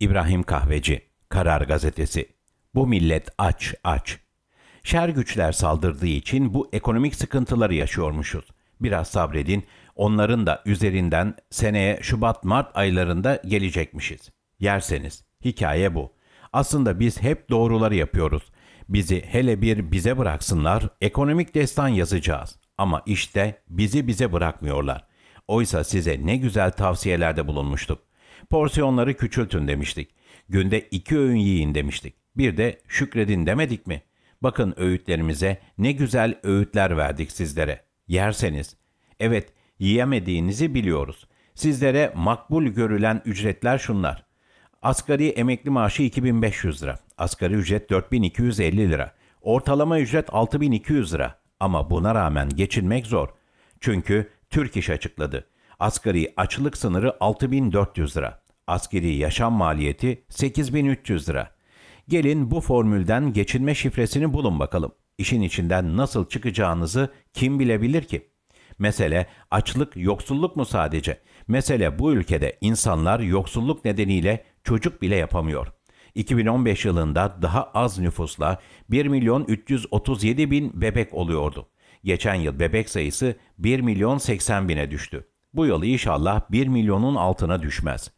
İbrahim Kahveci, Karar Gazetesi. Bu millet aç, aç. Şer güçler saldırdığı için bu ekonomik sıkıntıları yaşıyormuşuz. Biraz sabredin, onların da üzerinden seneye Şubat-Mart aylarında gelecekmişiz. Yerseniz, hikaye bu. Aslında biz hep doğruları yapıyoruz. Bizi hele bir bize bıraksınlar, ekonomik destan yazacağız. Ama işte bizi bize bırakmıyorlar. Oysa size ne güzel tavsiyelerde bulunmuştuk. Porsiyonları küçültün demiştik. Günde iki öğün yiyin demiştik. Bir de şükredin demedik mi? Bakın öğütlerimize ne güzel öğütler verdik sizlere. Yerseniz. Evet, yiyemediğinizi biliyoruz. Sizlere makbul görülen ücretler şunlar. Asgari emekli maaşı 2500 lira. Asgari ücret 4250 lira. Ortalama ücret 6200 lira. Ama buna rağmen geçinmek zor. Çünkü Türk İş açıkladı. Asgari açlık sınırı 6400 lira. Askeri yaşam maliyeti 8300 lira. Gelin bu formülden geçinme şifresini bulun bakalım. İşin içinden nasıl çıkacağınızı kim bilebilir ki? Mesele açlık, yoksulluk mu sadece? Mesele bu ülkede insanlar yoksulluk nedeniyle çocuk bile yapamıyor. 2015 yılında daha az nüfusla 1 milyon 337 bin bebek oluyordu. Geçen yıl bebek sayısı 1 milyon 80 bine düştü. Bu yıl inşallah 1 milyonun altına düşmez.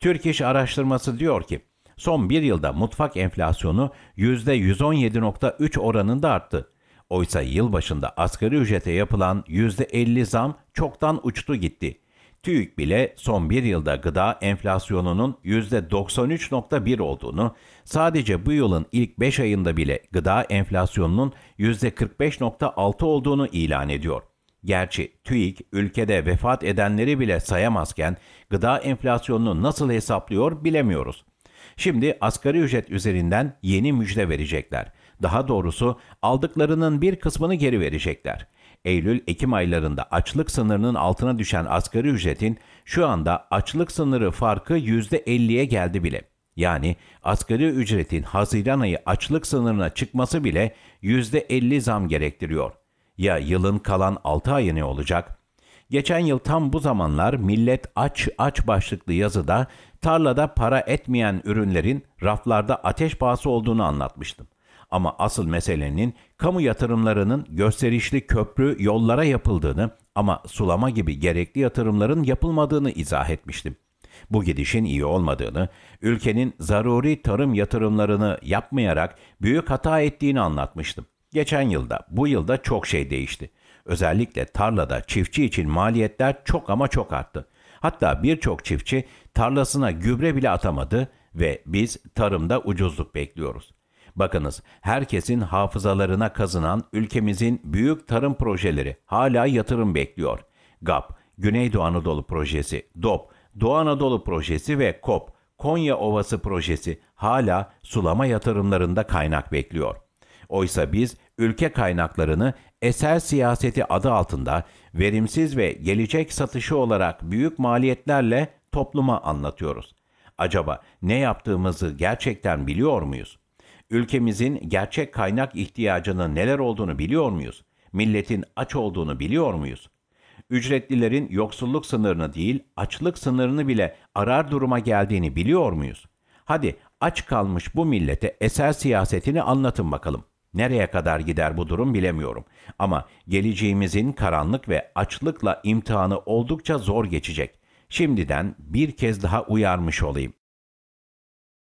Türk İş Araştırması diyor ki, son bir yılda mutfak enflasyonu %117.3 oranında arttı. Oysa yıl başında asgari ücrete yapılan %50 zam çoktan uçtu gitti. TÜİK bile son bir yılda gıda enflasyonunun %93.1 olduğunu, sadece bu yılın ilk 5 ayında bile gıda enflasyonunun %45.6 olduğunu ilan ediyor. Gerçi TÜİK ülkede vefat edenleri bile sayamazken gıda enflasyonunu nasıl hesaplıyor bilemiyoruz. Şimdi asgari ücret üzerinden yeni müjde verecekler. Daha doğrusu aldıklarının bir kısmını geri verecekler. Eylül-Ekim aylarında açlık sınırının altına düşen asgari ücretin şu anda açlık sınırı farkı %50'ye geldi bile. Yani asgari ücretin Haziran ayı açlık sınırına çıkması bile %50 zam gerektiriyor.'' ya yılın kalan 6 ayı ne olacak? Geçen yıl tam bu zamanlar millet aç aç başlıklı yazıda tarlada para etmeyen ürünlerin raflarda ateş pahası olduğunu anlatmıştım. Ama asıl meselenin kamu yatırımlarının gösterişli köprü yollara yapıldığını ama sulama gibi gerekli yatırımların yapılmadığını izah etmiştim. Bu gidişin iyi olmadığını, ülkenin zaruri tarım yatırımlarını yapmayarak büyük hata ettiğini anlatmıştım. Geçen yılda, bu yılda çok şey değişti. Özellikle tarlada çiftçi için maliyetler çok ama çok arttı. Hatta birçok çiftçi tarlasına gübre bile atamadı ve biz tarımda ucuzluk bekliyoruz. Bakınız, herkesin hafızalarına kazınan ülkemizin büyük tarım projeleri hala yatırım bekliyor. GAP, Güneydoğu Anadolu Projesi, DOP, Doğu Anadolu Projesi ve KOP, Konya Ovası Projesi hala sulama yatırımlarında kaynak bekliyor. Oysa biz ülke kaynaklarını eser siyaseti adı altında verimsiz ve gelecek satışı olarak büyük maliyetlerle topluma anlatıyoruz. Acaba ne yaptığımızı gerçekten biliyor muyuz? Ülkemizin gerçek kaynak ihtiyacının neler olduğunu biliyor muyuz? Milletin aç olduğunu biliyor muyuz? Ücretlilerin yoksulluk sınırını değil, açlık sınırını bile arar duruma geldiğini biliyor muyuz? Hadi aç kalmış bu millete eser siyasetini anlatın bakalım.'' Nereye kadar gider bu durum bilemiyorum. Ama geleceğimizin karanlık ve açlıkla imtihanı oldukça zor geçecek. Şimdiden bir kez daha uyarmış olayım.